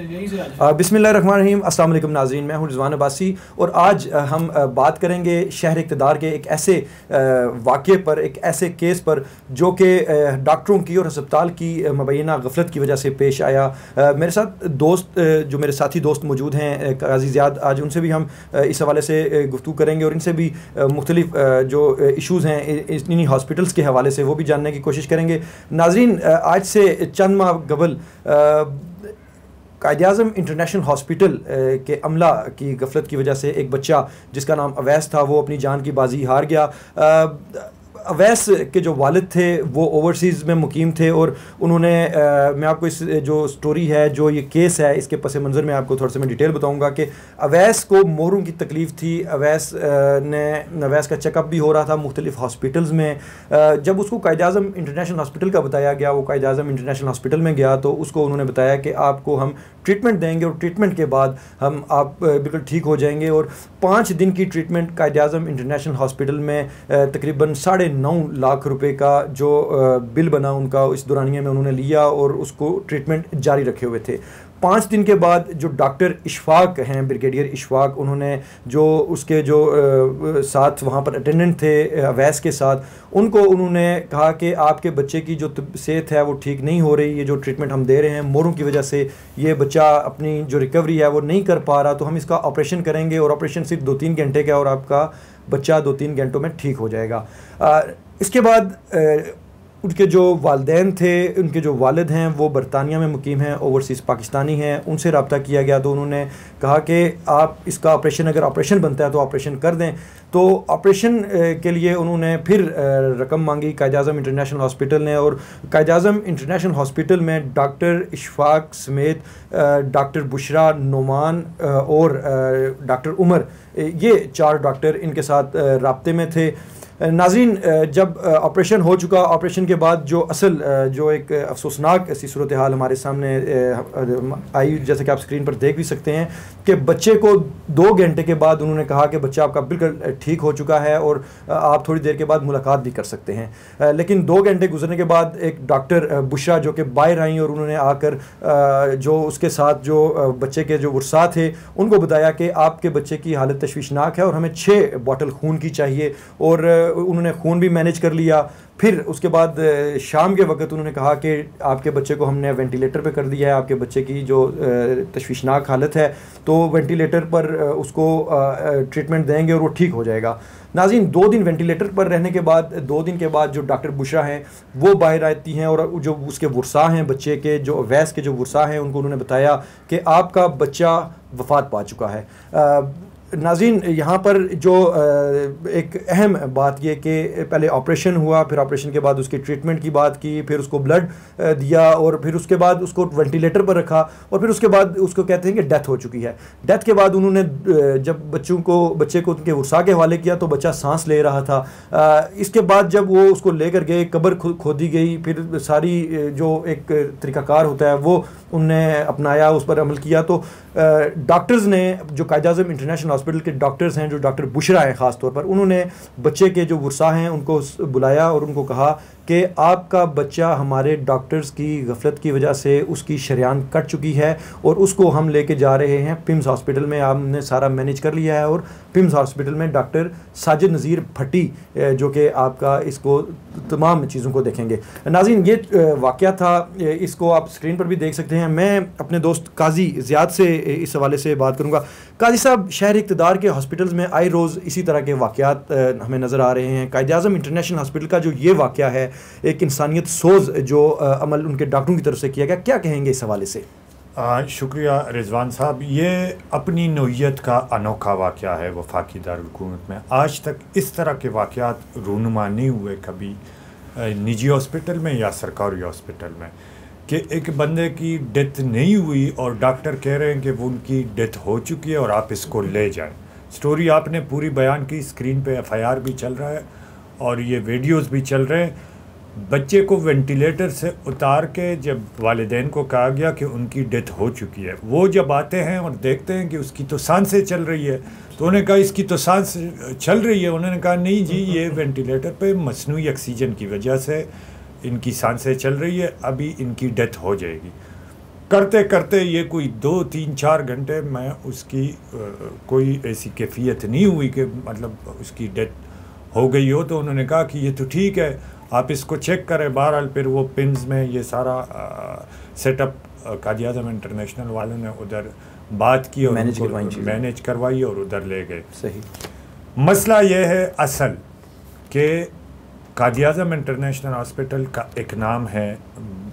बिसमिल्ल रही अस्सलाम नाजीन मैं हूँ रिजवान अब्बासी और आज हम बात करेंगे शहर इकतदार के एक ऐसे वाक़े पर एक ऐसे केस पर जो कि डॉक्टरों की और हस्पताल की मुबैना गफलत की वजह से पेश आया मेरे साथ दोस्त जो मेरे साथी दोस्त मौजूद हैं काजी ज्याद आज उनसे भी हम इस हवाले से गुफ्तु करेंगे और इनसे भी मुख्तलिफ जो इशूज़ हैं इन्हीं हॉस्पिटल्स के हवाले से वो भी जानने की कोशिश करेंगे नाजीन आज से चंद माह गबल कायद अजम इंटरनेशनल हॉस्पिटल के अमला की गफलत की वजह से एक बच्चा जिसका नाम अवैस था वो अपनी जान की बाजी हार गया अवैस के जो वालिद थे वो ओवरसीज़ में मुकीम थे और उन्होंने आ, मैं आपको इस जो स्टोरी है जो ये केस है इसके पस मंज़र में आपको थोड़ा सा मैं डिटेल बताऊंगा कि अवैस को मोरू की तकलीफ़ थी अवैस ने अवैस का चेकअप भी हो रहा था मुख्तलिफ हॉस्पिटल्स में जब उसको कायद अजम इंटरनेशनल हॉस्पिटल का बताया गया वो कायद अजम इंटरनेशनल हॉस्पिटल में गया तो उसको उन्होंने बताया कि आपको हम ट्रीटमेंट देंगे और ट्रीटमेंट के बाद हम आप बिल्कुल ठीक हो जाएंगे और पाँच दिन की ट्रीटमेंट कायद अजम इंटरनेशनल हॉस्पिटल में तकरीबन साढ़े नौ लाख रुपए का जो बिल बना उनका इस दौरानिया में उन्होंने लिया और उसको ट्रीटमेंट जारी रखे हुए थे पाँच दिन के बाद जो डॉक्टर इशफाक हैं ब्रिगेडियर इशफाक उन्होंने जो उसके जो आ, साथ वहाँ पर अटेंडेंट थे अवैस के साथ उनको उन्होंने कहा कि आपके बच्चे की जो सेहत है वो ठीक नहीं हो रही ये जो ट्रीटमेंट हम दे रहे हैं मोरों की वजह से ये बच्चा अपनी जो रिकवरी है वो नहीं कर पा रहा तो हम इसका ऑपरेशन करेंगे और ऑपरेशन सिर्फ दो तीन घंटे का और आपका बच्चा दो तीन घंटों में ठीक हो जाएगा आ, इसके बाद उनके जो वालदेन थे उनके जो वालद हैं वो बरतानिया में मुकीम हैं ओवरसीज़ पाकिस्तानी हैं उनसे रबता किया गया तो उन्होंने कहा कि आप इसका ऑपरेशन अगर ऑपरेशन बनता है तो ऑपरेशन कर दें तो ऑपरेशन के लिए उन्होंने फिर रकम मांगी कायद अजम इंटरनेशनल हॉस्पिटल ने और कायद अजम इंटरनेशनल हॉस्पिटल में डॉक्टर इशफाक समेत डॉक्टर बुशरा नुमान और डॉक्टर उमर ये चार डॉक्टर इनके साथ रबते में थे नाजीन जब ऑपरेशन हो चुका ऑपरेशन के बाद जो असल जो एक अफसोसनाक ऐसी सूरत हाल हमारे सामने आई जैसे कि आप स्क्रीन पर देख भी सकते हैं कि बच्चे को दो घंटे के बाद उन्होंने कहा कि बच्चा आपका बिल्कुल ठीक हो चुका है और आप थोड़ी देर के बाद मुलाकात भी कर सकते हैं लेकिन दो घंटे गुजरने के बाद एक डॉक्टर बुशरा जो कि बाहर आई और उन्होंने आकर जो उसके साथ जो बच्चे के जो वर्षा थे उनको बताया कि आपके बच्चे की हालत तशवीशनाक है और हमें छः बॉटल खून की चाहिए और उन्होंने खून भी मैनेज कर लिया फिर उसके बाद शाम के वक्त उन्होंने कहा कि आपके बच्चे को हमने वेंटिलेटर पे कर दिया है आपके बच्चे की जो तशवीशनाक हालत है तो वेंटिलेटर पर उसको ट्रीटमेंट देंगे और वो ठीक हो जाएगा नाजिन दो दिन वेंटिलेटर पर रहने के बाद दो दिन के बाद जो डॉक्टर बुशा हैं वो बाहर आती हैं और जो उसके वर्षा हैं बच्चे के जो वैस के जो वर्षा हैं उनको उन्होंने बताया कि आपका बच्चा वफात पा चुका है नाजीन यहाँ पर जो एक अहम बात यह कि पहले ऑपरेशन हुआ फिर ऑपरेशन के बाद उसके ट्रीटमेंट की बात की फिर उसको ब्लड दिया और फिर उसके बाद उसको वेंटिलेटर पर रखा और फिर उसके बाद उसको कहते हैं कि डेथ हो चुकी है डेथ के बाद उन्होंने जब बच्चों को बच्चे को उनके वर्षा के हवाले किया तो बच्चा सांस ले रहा था इसके बाद जब वो उसको लेकर गए कबर खोदी गई फिर सारी जो एक तरीकाकार होता है वो उनने अपनाया उस पर अमल किया तो डॉक्टर्स ने जो कायद अजम इंटरनेशनल हॉस्पिटल के डॉक्टर्स हैं जो डॉक्टर बुशरा हैं ख़ास तौर पर उन्होंने बच्चे के जो वर्षा हैं उनको बुलाया और उनको कहा कि आपका बच्चा हमारे डॉक्टर्स की गफलत की वजह से उसकी शरियान कट चुकी है और उसको हम लेके जा रहे हैं पिम्स हॉस्पिटल में हमने सारा मैनेज कर लिया है और पिम्स हॉस्पिटल में डॉक्टर साजिद नज़ीर भट्टी जो कि आपका इसको तमाम चीज़ों को देखेंगे नाजिन ये वाक़ था इसको आप स्क्रीन पर भी देख सकते हैं मैं अपने दोस्त काजी ज़्यादा से इस हवाले से बात करूँगा काजी साहब शहर इकतदार के हॉस्पिटल्स में आए रोज़ इसी तरह के वाक़ हमें नज़र आ रहे हैं कायद अजम इंटरनेशनल हॉस्पिटल का जो ये वाक़ है एक इंसानियत सोज जो अमल उनके डॉक्टरों की तरफ से किया गया क्या कहेंगे इस हवाले से आ, शुक्रिया रिजवान साहब ये अपनी नोयत का अनोखा वाक़ है वफाकी दारकूमत में आज तक इस तरह के वाक़ रूनुमा नहीं हुए कभी निजी हॉस्पिटल में या सरकारी हॉस्पिटल में कि एक बंदे की डेथ नहीं हुई और डॉक्टर कह रहे हैं कि वो उनकी डेथ हो चुकी है और आप इसको हम्म। ले जाएं स्टोरी आपने पूरी बयान की स्क्रीन पे एफआईआर भी चल रहा है और ये वीडियोस भी चल रहे हैं बच्चे को वेंटिलेटर से उतार के जब वालदेन को कहा गया कि उनकी डेथ हो चुकी है वो जब आते हैं और देखते हैं कि उसकी तो सांसें चल रही है तो उन्होंने कहा इसकी तो सांस चल रही है उन्होंने कहा नहीं जी ये वेंटिलेटर पे मसनू ऑक्सीजन की वजह से इनकी सांसें चल रही है अभी इनकी डेथ हो जाएगी करते करते ये कोई दो तीन चार घंटे मैं उसकी आ, कोई ऐसी कैफियत नहीं हुई कि मतलब उसकी डेथ हो गई हो तो उन्होंने कहा कि ये तो ठीक है आप इसको चेक करें बहरहाल फिर वो पिम्स में ये सारा सेटअप काजी आजम इंटरनेशनल वालों ने उधर बात की और मैनेज करवाई और उधर ले गए सही मसला ये है असल के काजी अजम इंटरनेशनल हॉस्पिटल का एक नाम है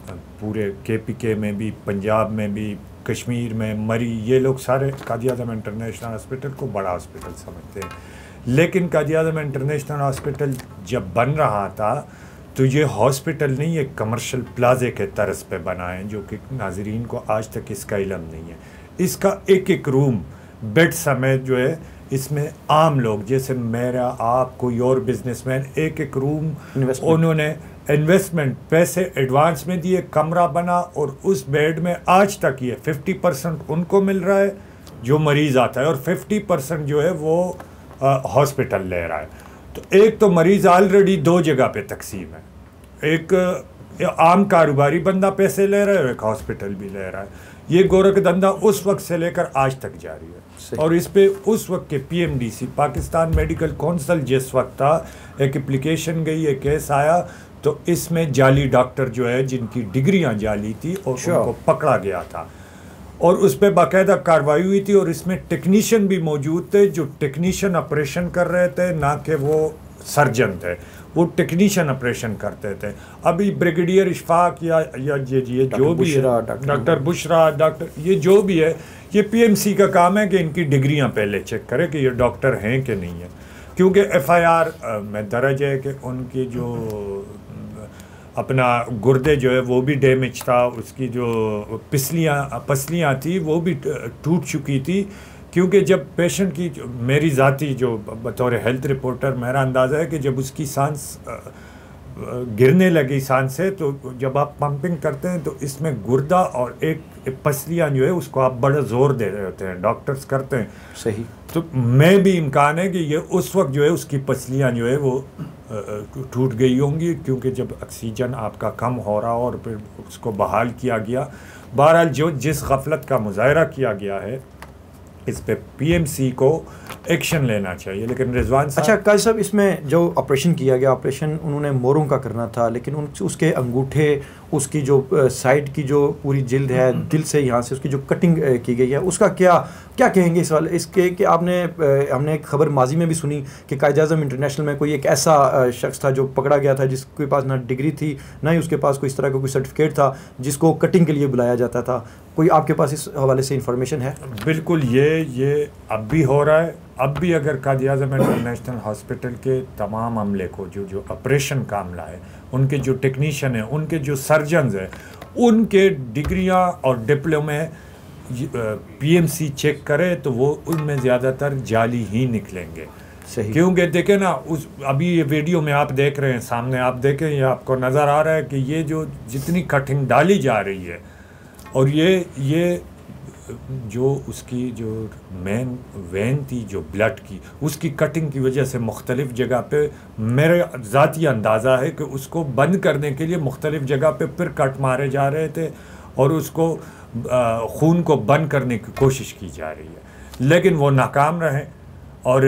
पूरे के पी के में भी पंजाब में भी कश्मीर में मरी ये लोग सारे काजी इंटरनेशनल हॉस्पिटल को बड़ा हॉस्पिटल समझते हैं लेकिन काजी अजम इंटरनेशनल हॉस्पिटल जब बन रहा था तो ये हॉस्पिटल नहीं एक कमर्शल प्लाजे के तर्ज पे है जो कि नाजरीन को आज तक इसका इलम नहीं है इसका एक एक रूम बेड समेत जो है इसमें आम लोग जैसे मेरा आप कोई और बिजनेसमैन एक एक रूम उन्होंने इन्वेस्टमेंट पैसे एडवांस में दिए कमरा बना और उस बेड में आज तक ये फिफ्टी परसेंट उनको मिल रहा है जो मरीज़ आता है और फिफ्टी परसेंट जो है वो हॉस्पिटल ले रहा है तो एक तो मरीज़ ऑलरेडी दो जगह पे तकसीम है एक आम कारोबारी बंदा पैसे ले रहा है और एक हॉस्पिटल भी ले रहा है ये गोरख धंधा उस वक्त से लेकर आज तक जारी है और इस पर उस वक्त के पीएमडीसी पाकिस्तान मेडिकल काउंसिल जिस वक्त था एक एप्लीकेशन गई एक केस आया तो इसमें जाली डॉक्टर जो है जिनकी डिग्रियां जाली थी और अच्छा। उनको पकड़ा गया था और उस पर बाकायदा कार्रवाई हुई थी और इसमें टेक्नीशियन भी मौजूद थे जो टेक्नीशियन ऑपरेशन कर रहे थे ना कि वो सर्जन थे वो टेक्नीशियन ऑपरेशन करते थे अभी ब्रिगेडियर इशफाक या या ये ये जो भी है डॉक्टर बुशरा डॉक्टर ये जो भी है ये पीएमसी का काम है कि इनकी डिग्रियां पहले चेक करें कि ये डॉक्टर हैं कि नहीं है क्योंकि एफआईआर में दर्ज है कि उनकी जो अपना गुर्दे जो है वो भी डैमेज था उसकी जो पिसलियाँ पसलियाँ थी वो भी टूट चुकी थी क्योंकि जब पेशेंट की जो, मेरी ज़ाती जो बतौर हेल्थ रिपोर्टर मेरा अंदाज़ा है कि जब उसकी सांस गिरने लगी सांस से तो जब आप पंपिंग करते हैं तो इसमें गुर्दा और एक पसलियाँ जो है उसको आप बड़ा ज़ोर दे रहे होते हैं डॉक्टर्स करते हैं सही तो मैं भी इम्कान है कि ये उस वक्त जो है उसकी पसलियाँ जो है वो टूट गई होंगी क्योंकि जब ऑक्सीजन आपका कम हो रहा और फिर उसको बहाल किया गया बहरहाल जो जिस गफलत का मुजाहरा किया गया है इस पे पीएमसी को एक्शन लेना चाहिए लेकिन रिजवान अच्छा कल साहब इसमें जो ऑपरेशन किया गया ऑपरेशन उन्होंने मोरों का करना था लेकिन उन उसके अंगूठे उसकी जो साइड की जो पूरी जिल्द है हम्म। दिल से यहाँ से उसकी जो कटिंग की गई है उसका क्या क्या कहेंगे इस वाले इसके कि आपने हमने एक खबर माजी में भी सुनी कि कायद अजम इंटरनेशनल में कोई एक ऐसा शख्स था जो पकड़ा गया था जिसके पास ना डिग्री थी ना ही उसके पास कोई इस तरह का कोई सर्टिफिकेट था जिसको कटिंग के लिए बुलाया जाता था कोई आपके पास इस हवाले से इंफॉर्मेशन है बिल्कुल ये ये अब भी हो रहा है अब भी अगर काजी अजम इंटरनेशनल हॉस्पिटल के तमाम अमले को जो जो ऑपरेशन का अमला है उनके जो टेक्नीशियन हैं उनके जो सर्जन हैं उनके डिग्रियाँ और डिप्लोमे पीएमसी चेक करे तो वो उनमें ज़्यादातर जाली ही निकलेंगे सही क्योंकि देखें ना उस अभी ये वीडियो में आप देख रहे हैं सामने आप देखें ये आपको नज़र आ रहा है कि ये जो जितनी कटिंग डाली जा रही है और ये ये जो उसकी जो मेन वैन थी जो ब्लड की उसकी कटिंग की वजह से मुख्तलिफ़ जगह पे मेरे ज़ाती अंदाज़ा है कि उसको बंद करने के लिए मुख्तलिफ़ जगह पे फिर कट मारे जा रहे थे और उसको खून को बंद करने की कोशिश की जा रही है लेकिन वो नाकाम रहे और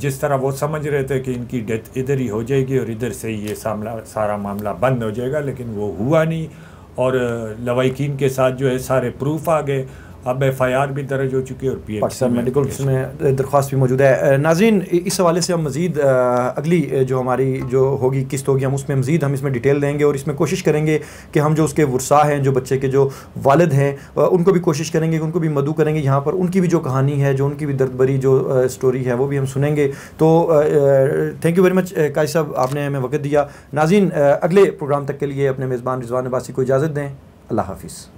जिस तरह वो समझ रहे थे कि इनकी डेथ इधर ही हो जाएगी और इधर से ये सामला सारा मामला बंद हो जाएगा लेकिन वो हुआ नहीं और लवैकिन के साथ जो है सारे प्रूफ आ गए अब एफ आई आर भी दर्ज हो चुकी है और पी पाकिस्तान मेडिकल में दरख्वास्त भी मौजूद है नाजीन इस हवाले से हम मजीद अगली जो हमारी जो होगी किस्त होगी हम उसमें मजीद हम इसमें डिटेल देंगे और इसमें कोशिश करेंगे कि हम जो उसके वर्षा हैं जो बच्चे के जो वालद हैं उनको भी कोशिश करेंगे कि उनको भी मदू करेंगे यहाँ पर उनकी भी जो कहानी है जो उनकी भी दर्द भरी जो स्टोरी है वो भी हम सुनेंगे तो thank you very much Qazi साहब आपने हमें वक्त दिया नाजीन अगले प्रोग्राम तक के लिए अपने मेज़बान रिजवान अब्बासी को इजाज़त दें अल्लाह हाफिज़